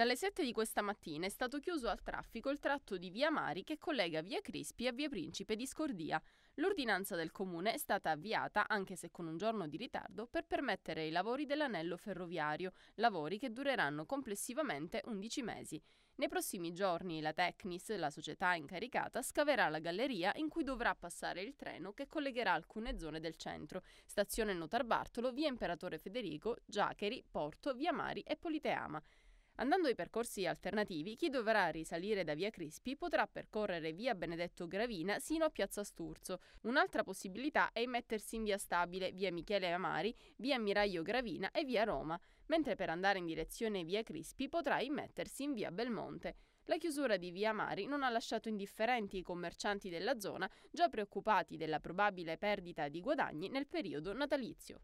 Dalle 7 di questa mattina è stato chiuso al traffico il tratto di Via Mari che collega Via Crispi a Via Principe di Scordia. L'ordinanza del comune è stata avviata, anche se con un giorno di ritardo, per permettere i lavori dell'anello ferroviario, lavori che dureranno complessivamente 11 mesi. Nei prossimi giorni la Tecnis, la società incaricata, scaverà la galleria in cui dovrà passare il treno che collegherà alcune zone del centro, stazione Notar Bartolo, Via Imperatore Federico, Giacheri, Porto, Via Mari e Politeama. Andando ai percorsi alternativi, chi dovrà risalire da via Crispi potrà percorrere via Benedetto Gravina sino a piazza Sturzo. Un'altra possibilità è mettersi in via Stabile, via Michele Amari, via Ammiraglio Gravina e via Roma, mentre per andare in direzione via Crispi potrà immettersi in via Belmonte. La chiusura di Via Mari non ha lasciato indifferenti i commercianti della zona, già preoccupati della probabile perdita di guadagni nel periodo natalizio.